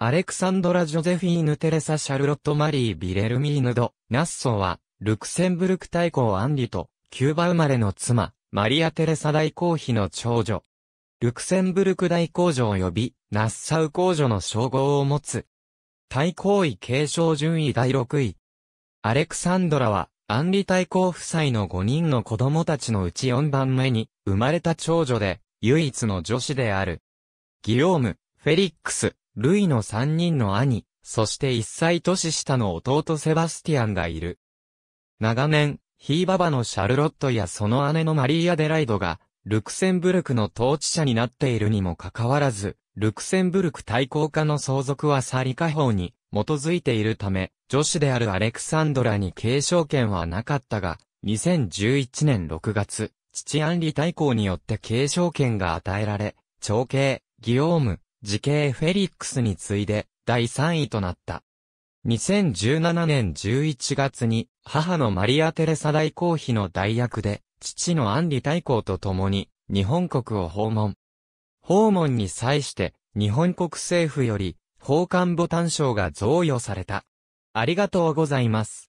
アレクサンドラ・ジョゼフィーヌ・テレサ・シャルロット・マリー・ビレルミーヌド・ナッソは、ルクセンブルク大公アンリと、キューバ生まれの妻、マリア・テレサ大公妃の長女。ルクセンブルク大公女及び、ナッサウ公女の称号を持つ。大公位継承順位第6位。アレクサンドラは、アンリ大公夫妻の5人の子供たちのうち4番目に、生まれた長女で、唯一の女子である。ギローム、フェリックス、ルイの三人の兄、そして一歳年下の弟セバスティアンがいる。長年、ひいばばのシャルロットやその姉のマリーア・デライドが、ルクセンブルクの統治者になっているにもかかわらず、ルクセンブルク対抗家の相続はサリカ法に基づいているため、女子であるアレクサンドラに継承権はなかったが、2011年6月、父アンリ対抗によって継承権が与えられ、長兄、ギオーム、時系フェリックスに次いで第3位となった。2017年11月に母のマリア・テレサ大公妃の代役で父のアンリ大公と共に日本国を訪問。訪問に際して日本国政府より宝冠ボタン賞が贈与された。ありがとうございます。